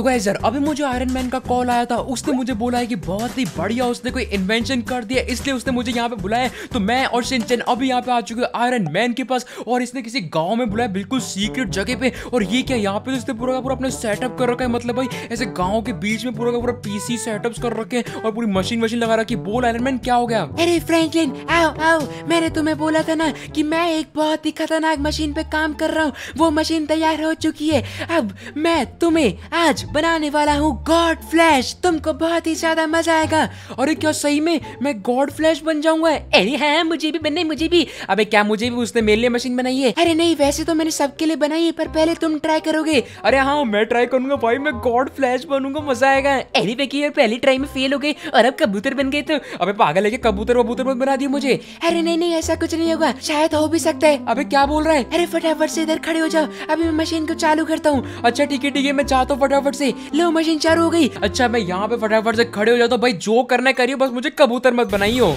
तो गाइज यार अभी मुझे आयरन मैन का कॉल आया था उसने मुझे बोला है कि बहुत ही बढ़िया उसने कोई इन्वेंशन कर दिया इसलिए उसने मुझे यहाँ पे बुलाया तो मैं और सिंचन अभी यहाँ पे आ चुके हैं आयरन मैन के पास और इसने किसी गांव में बुलाया बिल्कुल सीक्रेट जगह पे और ये क्या यहाँ पे उसने तो पूरा का पूरा अपना सेटअप कर रखा है मतलब भाई ऐसे गाँव के बीच में पूरा का पूरा पीसी सेटअप कर रखे हैं और पूरी मशीन वशीन लगा रखी बोल आयरन मैन क्या हो गया अरे फ्रैंकलिन आओ आओ मैंने तुम्हें बोला था ना कि मैं एक बहुत ही खतरनाक मशीन पे काम कर रहा हूँ वो मशीन तैयार हो चुकी है अब मैं तुम्हें आज बनाने वाला हूँ गॉड फ्लैश तुमको बहुत ही ज्यादा मजा आएगा अरे क्या सही में मैं गॉड फ्लैश बन जाऊंगा अरे हाँ मुझे भी बनने मुझे भी अबे क्या मुझे भी उसने मेरे लिए मशीन बनाई है अरे नहीं वैसे तो मैंने सबके लिए बनाई है पर पहले तुम ट्राई करोगे अरे हाँ मैं ट्राई करूंगा भाई मैं गॉड फ्लैश बनूंगा मजा आएगा अरे बेकी पहली ट्राई में फेल हो गई और अब कबूतर बन गए तो अबे पागल है कबूतर वबूतर बना दिया मुझे अरे नहीं नहीं ऐसा कुछ नहीं होगा शायद हो भी सकता है अभी क्या बोल रहा है अरे फटाफट से इधर खड़े हो जाओ अभी मैं मशीन को चालू करता हूँ अच्छा ठीक है ठीक है मैं चाहता हूँ फटाफट फटाफट से लो मशीन चालू हो गई अच्छा मैं यहाँ पे फटाफट से खड़े हो जाता हूँ भाई जो करना करियो बस मुझे कबूतर मत बनाइयो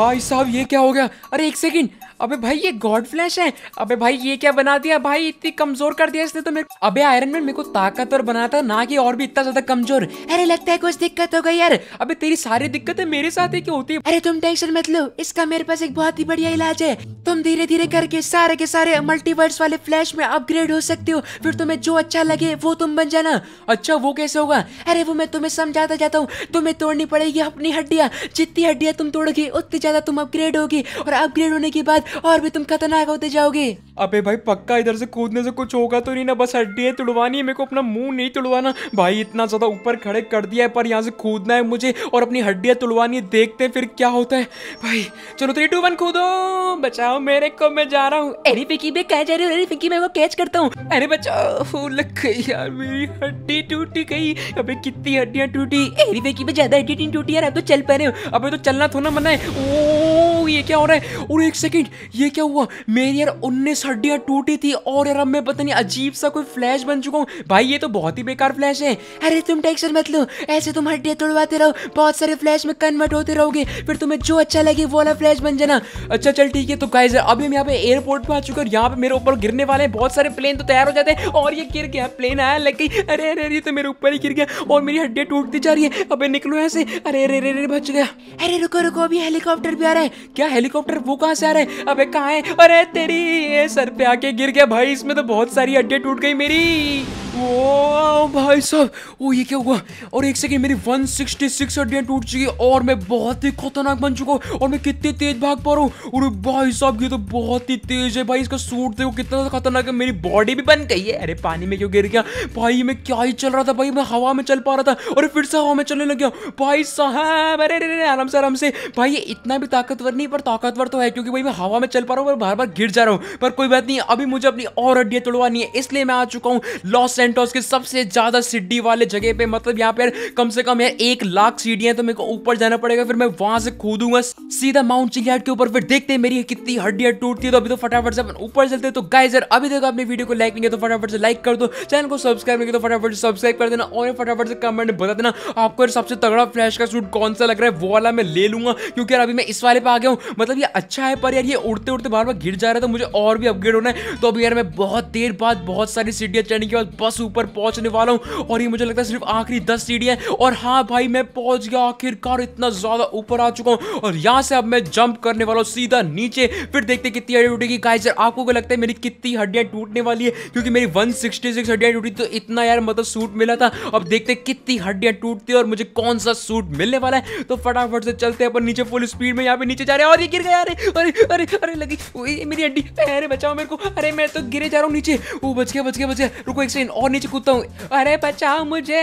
भाई साहब ये क्या हो गया अरे एक सेकेंड अबे भाई ये गॉड फ्लैश है अबे भाई ये क्या बना दिया भाई इतनी कमजोर कर दिया इसने तो मेरे अबे आयरन मैन मेरे को ताकतवर बनाता ना कि और भी इतना ज्यादा कमजोर अरे लगता है कुछ दिक्कत हो गई यार अबे तेरी सारी दिक्कतें मेरे साथ ही क्यों होती है अरे तुम टेंशन मत लो इसका मेरे पास एक बहुत ही बढ़िया इलाज है तुम धीरे धीरे करके सारे के सारे मल्टीवर्स वाले फ्लैश में अपग्रेड हो सकते हो फिर तुम्हें जो अच्छा लगे वो तुम बन जाओ जाना अच्छा वो कैसे होगा अरे वो मैं तुम्हें समझाता जाता हूँ तुम्हें तोड़नी पड़ेगी अपनी हड्डियाँ जितनी हड्डियाँ तुम तोड़ोगे उतनी ज़्यादा तुम अपग्रेड होगी और अपग्रेड होने के बाद और भी तुम खतरनाक होते जाओगे अबे भाई पक्का इधर से कूदने से कुछ होगा तो नहीं ना बस हड्डियाँ तुड़वानी है मेरे को अपना मुंह नहीं तुड़वाना भाई इतना ज़्यादा ऊपर खड़े कर दिया है पर यहाँ से कूदना है मुझे और अपनी हड्डियाँ तुड़वानी है देखते हैं फिर क्या होता है भाई चलो थ्री टू वन कूदो बचाओ मेरे को मैं जा रहा हूँ अरे फिकी मैं कह जा रही हूँ अरे फिकी मैं वो कैच करता हूँ अरे बचाओ लग गई यार मेरी हड्डी टूट गई अबे कितनी हड्डियां टूटी एरी वे की ज्यादा हड्डी टूटी यार अब तो चल पा रहे हो अबे तो चलना थोड़ा मना है ओ ये क्या हो रहा है और एक सेकंड ये क्या हुआ मेरी यार उन्नीस हड्डियाँ टूटी थी और यार अब मैं पता नहीं अजीब सा कोई फ्लैश बन चुका हूँ भाई ये तो बहुत ही बेकार फ्लैश है अरे तुम टेंशन मत लो ऐसे तुम हड्डियाँ तोड़वाते रहो बहुत सारे फ्लैश में कन्वर्ट होते रहोगे फिर तुम्हें जो अच्छा लगे वो वाला फ्लैश बन जाना अच्छा चल ठीक है तो गाइज अभी हम यहाँ पे एयरपोर्ट पर आ चुके हैं यहाँ पे मेरे ऊपर गिरने वाले हैं बहुत सारे प्लेन तो तैयार हो जाते हैं और ये गिर गया प्लेन आया लग गई अरे अरे अरे तो मेरे ऊपर ही गिर गया और मेरी हड्डियाँ टूटती जा रही है अबे निकलो ऐसे अरे अरे अरे बच गया अरे रुको रुको अभी हेलीकॉप्टर भी आ रहा है क्या हेलीकॉप्टर वो कहाँ से आ रहा है अबे कहाँ है अरे तेरी ये सर पे आके गिर गया भाई इसमें तो बहुत सारी अड्डे टूट गई मेरी भाई साहब ओ ये क्या हुआ और एक सेकंड मेरी 166 हड्डियां टूट चुकी है और मैं बहुत ही खतरनाक बन चुका हूँ और मैं कितने तेज भाग पा रहा हूँ अरे भाई साहब ये तो बहुत ही तेज है भाई इसका सूट देखो कितना खतरनाक है मेरी बॉडी भी बन गई है अरे पानी में क्यों गिर गया भाई मैं क्या ही चल रहा था भाई मैं हवा में चल पा रहा था और फिर से हवा में चलने लग गया भाई साहब अरे अरे आराम से आराम से भाई ये इतना भी ताकतवर नहीं पर ताकतवर तो है क्योंकि भाई मैं हवा में चल पा रहा हूँ और बार बार गिर जा रहा हूँ पर कोई बात नहीं अभी मुझे अपनी और हड्डियाँ तोड़वानी है इसलिए मैं आ चुका हूँ लॉस सेंटोस के सबसे ज्यादा सीढ़ी वाले जगह पे मतलब यहाँ पे कम से कम यार एक लाख सीढ़ियां तो मेरे को ऊपर जाना पड़ेगा फिर मैं वहां से कूदूंगा सीधा माउंट चिलियाट के ऊपर फिर देखते हैं मेरी कितनी हड्डियां टूटती है तो अभी तो फटाफट से ऊपर चलते तो गाय सर अभी देखो आपने वीडियो को लाइक नहीं किया तो फटाफट से लाइक कर दो चैनल को सब्सक्राइब नहीं तो फटाफट से सब्सक्राइब कर देना और फटाफट से कमेंट बता देना आपको सबसे तगड़ा फ्लैश का सूट कौन सा लग रहा है वो वाला मैं ले लूंगा क्योंकि यार अभी मैं इस वाले पे आ गया हूँ मतलब ये अच्छा है पर यार ये उड़ते उड़ते बार बार गिर जा रहा है तो मुझे और भी अपग्रेड होना है तो अभी यार मैं बहुत देर बाद बहुत सारी सीढ़ियाँ चढ़ने के बाद बस ऊपर पहुंचने वाला हूँ और ये मुझे लगता है सिर्फ आखिरी दस सीढ़ी है और हाँ भाई मैं पहुंच गया आखिरकार इतना ज्यादा ऊपर आ चुका हूँ और यहाँ से अब मैं जंप करने वाला हूँ सीधा नीचे फिर देखते कितनी हड्डी टूटेगी गाय यार आपको क्या लगता है मेरी कितनी हड्डियाँ टूटने वाली है क्योंकि मेरी 166 हड्डियाँ टूटी तो इतना यार मतलब सूट मिला था अब देखते कितनी हड्डियाँ टूटती है और मुझे कौन सा सूट मिलने वाला है तो फटाफट से चलते हैं अपन नीचे फुल स्पीड में यहाँ पे नीचे जा रहे हैं और ये गिर गया अरे अरे अरे अरे लगी मेरी हड्डी अरे बचाओ मेरे को अरे मैं तो गिरे जा रहा हूँ नीचे वो बच गया बच गया बच गया रुको एक सेकंड और नीचे कूदता हूँ अरे बचाओ मुझे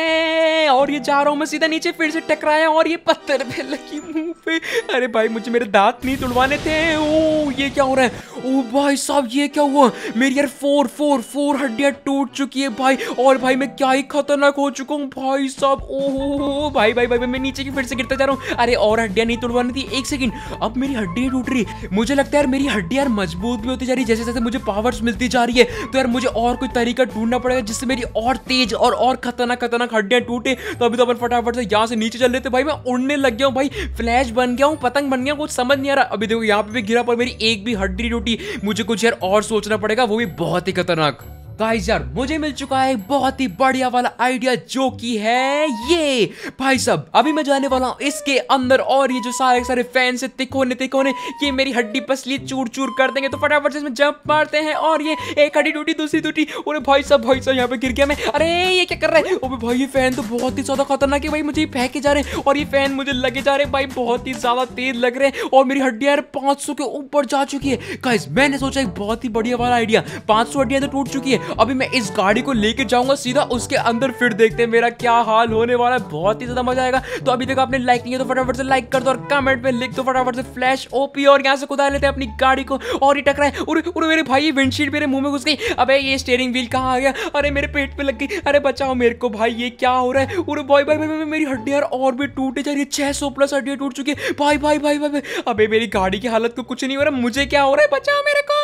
और ये जा रहा हूँ मैं सीधा नीचे फिर से टकराया और ये पत्थर पे लगी मुंह पे अरे भाई मुझे मेरे दांत नहीं तुड़वाने थे ओ ये क्या हो रहा है ओ भाई साहब ये क्या हुआ मेरी यार फोर फोर फोर हड्डियाँ टूट चुकी है भाई और भाई मैं क्या ही खतरनाक हो चुका हूँ भाई साहब ओहो भाई भाई भाई मैं नीचे की फिर से गिरता जा रहा हूँ अरे और हड्डियाँ नहीं तोड़वानी थी एक सेकंड अब मेरी हड्डी टूट रही मुझे लगता है यार मेरी हड्डी यार मजबूत भी होती जा रही है जैसे जैसे मुझे पावर्स मिलती जा रही है तो यार मुझे और कोई तरीका ढूंढना पड़ेगा जिससे मेरी और तेज और और खतरनाक खतरनाक हड्डियाँ टूटे तो अभी तो अपन फटाफट से यहाँ से नीचे चल थे भाई मैं उड़ने लग गया हूँ भाई फ्लैश बन गया हूँ पतंग बन गया कुछ समझ नहीं आ रहा अभी देखो यहाँ पे भी गिरा पर मेरी एक भी हड्डी टूटी मुझे कुछ यार और सोचना पड़ेगा वो भी बहुत ही खतरनाक गाइस यार मुझे मिल चुका है बहुत ही बढ़िया वाला आइडिया जो कि है ये भाई साहब अभी मैं जाने वाला हूँ इसके अंदर और ये जो सारे सारे फैन से तिकोने तिकोने ये मेरी हड्डी पसली चूर चूर कर देंगे तो फटाफट से इसमें जंप मारते हैं और ये एक हड्डी टूटी दूसरी टूटी अरे भाई साहब भाई साहब यहाँ पे गिर गया मैं अरे ये क्या कर रहा है अभी भाई ये फैन तो बहुत ही ज्यादा खतरनाक है भाई मुझे फेंके जा रहे हैं और ये फैन मुझे लगे जा रहे हैं भाई बहुत ही ज्यादा तेज लग रहे हैं और मेरी हड्डी यार पाँच के ऊपर जा चुकी है गाइस मैंने सोचा एक बहुत ही बढ़िया वाला आइडिया पाँच सौ हड्डियाँ तो टूट चुकी है अभी मैं इस गाड़ी को लेके जाऊंगा सीधा उसके अंदर फिर देखते हैं मेरा क्या हाल होने वाला है बहुत ही ज्यादा मजा आएगा तो अभी तक आपने लाइक नहीं किया तो फटाफट से लाइक कर दो और कमेंट में लिख दो फटाफट से फ्लैश ओपी और यहाँ से खुदा लेते हैं अपनी गाड़ी को और ही टकरा है मेरे भाई विंडशील्ड मेरे मुंह में घुस गई अब ये स्टेयरिंग व्हील कहाँ आ गया अरे मेरे पेट पर लग गई अरे बचाओ मेरे को भाई ये क्या हो रहा है और भाई भाई भाई मेरी हड्डी यार और भी टूटे जा रही है छह सौ प्लस हड्डियाँ टूट चुकी है भाई भाई भाई भाई अबे मेरी गाड़ी की हालत को कुछ नहीं हो रहा मुझे क्या हो रहा है बचाओ मेरे को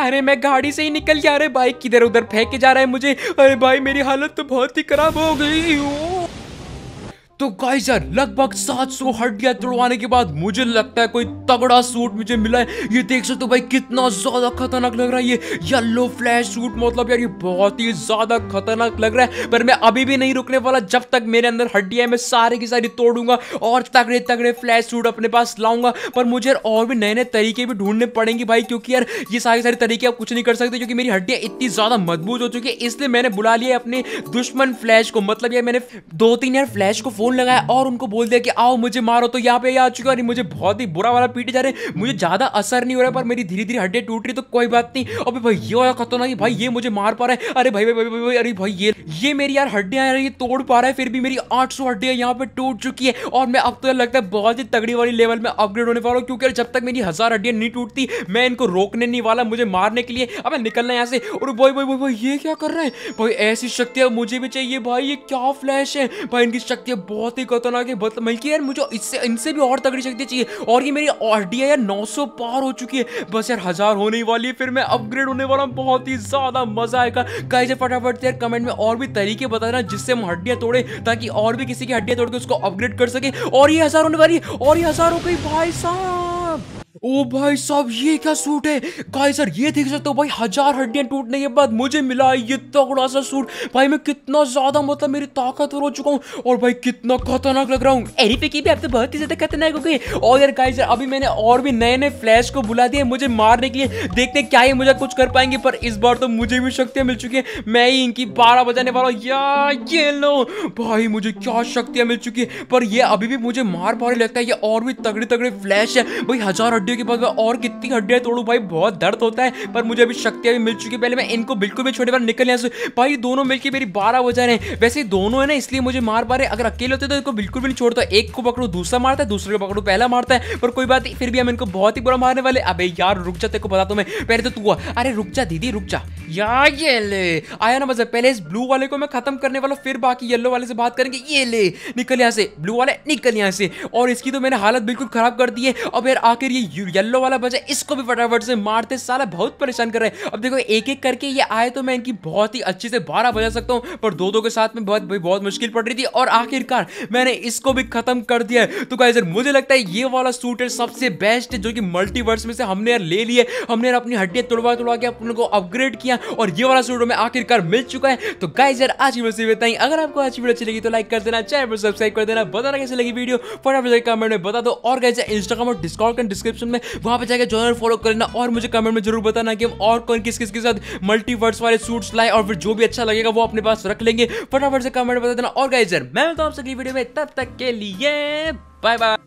अरे मैं गाड़ी से ही निकल गया अरे बाइक किधर उधर फेंके जा रहा है मुझे अरे भाई मेरी हालत तो बहुत ही खराब हो गई ओ तो गाइस यार लगभग 700 हड्डियां तोड़वाने के बाद मुझे लगता है कोई तगड़ा सूट मुझे मिला है ये देख सकते हो भाई कितना ज्यादा खतरनाक लग रहा है ये येलो फ्लैश सूट मतलब यार ये बहुत ही ज्यादा खतरनाक लग रहा है पर मैं अभी भी नहीं रुकने वाला जब तक मेरे अंदर हड्डियां मैं सारी की सारी तोड़ूंगा और तगड़े तगड़े फ्लैश सूट अपने पास लाऊंगा पर मुझे और भी नए नए तरीके भी ढूंढने पड़ेंगे भाई क्योंकि यार ये सारे सारे तरीके आप कुछ नहीं कर सकते क्योंकि मेरी हड्डियां इतनी ज्यादा मजबूत हो चुकी है इसलिए मैंने बुला लिया अपने दुश्मन फ्लैश को मतलब यार मैंने दो तीन यार फ्लैश को फोन फोन लगाया और उनको बोल दिया कि आओ मुझे मारो तो यहाँ पे आ चुके और मुझे बहुत ही बुरा वाला पीटे जा रहे मुझे ज़्यादा असर नहीं हो रहा पर मेरी धीरे धीरे हड्डी टूट रही तो कोई बात नहीं अबे भाई ये वाला खतरनाक भाई ये मुझे मार पा रहा है अरे भाई भाई भाई, अरे भाई ये ये मेरी यार हड्डियां ये तोड़ पा रहा है फिर भी मेरी आठ सौ हड्डियां यहाँ पे टूट चुकी है और मैं अब तो यार लगता है बहुत ही तगड़ी वाली लेवल में अपग्रेड होने वाला हूँ क्योंकि जब तक मेरी हज़ार हड्डियां नहीं टूटती मैं इनको रोकने नहीं वाला मुझे मारने के लिए अब निकलना यहाँ से और भाई भाई भाई ये क्या कर रहा है भाई ऐसी शक्तियां मुझे भी चाहिए भाई ये क्या फ्लैश है भाई इनकी शक्तियां बहुत बहुत ही खतरनाक है बत बल्कि यार मुझे इससे इनसे भी और तगड़ी शक्ति चाहिए और ये मेरी आर डी यार नौ सौ पार हो चुकी है बस यार हज़ार होने वाली है फिर मैं अपग्रेड होने वाला हूँ बहुत ही ज़्यादा मज़ा आएगा गाइस यार फटाफट यार कमेंट में और भी तरीके बता देना जिससे हम हड्डियाँ तोड़े ताकि और भी किसी की हड्डियाँ तोड़ के उसको अपग्रेड कर सके और ये हज़ार होने वाली है और ये हज़ार हो गई भाई साहब ओ भाई साहब ये क्या सूट है गाइस सर ये देख सकते हो भाई हजार हड्डियां टूटने के बाद मुझे मिला है ये तगड़ा सा सूट भाई मैं कितना ज्यादा मतलब मेरी ताकतवर हो चुका हूँ और भाई कितना खतरनाक लग रहा हूँ पे की भी आप तो बहुत ही ज्यादा खतरनाक हो गई और यार गाइस सर अभी मैंने और भी नए नए फ्लैश को बुला दिया मुझे मारने के लिए देखते क्या ही मुझे कुछ कर पाएंगे पर इस बार तो मुझे भी शक्तियां मिल चुकी है मैं ही इनकी बारह बजाने वाला या ये लो भाई मुझे क्या शक्तियां मिल चुकी है पर ये अभी भी मुझे मार पा लगता है ये और भी तगड़े तगड़े फ्लैश है भाई हजार हड्डी हड्डियों के पास और कितनी हड्डियां तोड़ू भाई बहुत दर्द होता है पर मुझे अभी शक्तियां भी मिल चुकी है पहले मैं इनको बिल्कुल भी छोटे बार निकल यहाँ भाई दोनों मिलकर मेरी बारह हो जा रहे हैं वैसे दोनों है ना इसलिए मुझे मार पा रहे अगर अकेले होते तो इनको बिल्कुल भी नहीं छोड़ता एक को पकड़ू दूसरा मारता है दूसरे को पकड़ू पहला मारता है पर कोई बात नहीं फिर भी हम इनको बहुत ही बुरा मारने वाले अब यार रुक जाते तेरे को बताता मैं पहले तो तू अरे रुक जा दीदी रुक जा या ये ले आया ना मजा पहले इस ब्लू वाले को मैं खत्म करने वाला फिर बाकी येलो वाले से बात करेंगे ये ले निकल यहाँ से ब्लू वाले निकल यहाँ से और इसकी तो मैंने हालत बिल्कुल खराब कर दी है अब यार आखिर ये येलो वाला बचा इसको भी फटाफट से मारते साला बहुत परेशान कर रहे हैं अब देखो एक एक करके ये आए तो मैं इनकी बहुत ही अच्छे से बारह बजा सकता हूँ पर दो दो के साथ में बहुत बहुत मुश्किल पड़ रही थी और आखिरकार मैंने इसको भी खत्म कर दिया है तो गाइस मुझे लगता है ये वाला सूटर सबसे बेस्ट है जो कि मल्टीवर्स में से हमने यार ले लिए हमने यार अपनी हड्डियां तोड़वा तोड़वा के अपने को अपग्रेड किया और ये वाला सूट में आखिरकार मिल चुका है तो गाइस यार आज की वीडियो बताई अगर आपको आज वीडियो अच्छी लगी तो लाइक कर देना चैनल पर सब्सक्राइब कर देना बताना कैसे लगी वीडियो फटाफट कमेंट में बता दो और गाइस इंस्टाग्राम और डिस्कॉर्ड का डिस्क्रिप्शन में वहां पर जाकर जॉनर फॉलो कर लेना और मुझे कमेंट में जरूर बताना कि हम और कौन किस किस के साथ मल्टीवर्स वाले सूट्स लाए और फिर जो भी अच्छा लगेगा वो अपने पास रख लेंगे फटाफट से कमेंट बता देना और गाइजर मैं मिलता हूँ आपसे अगली वीडियो में तब तक के लिए बाय बाय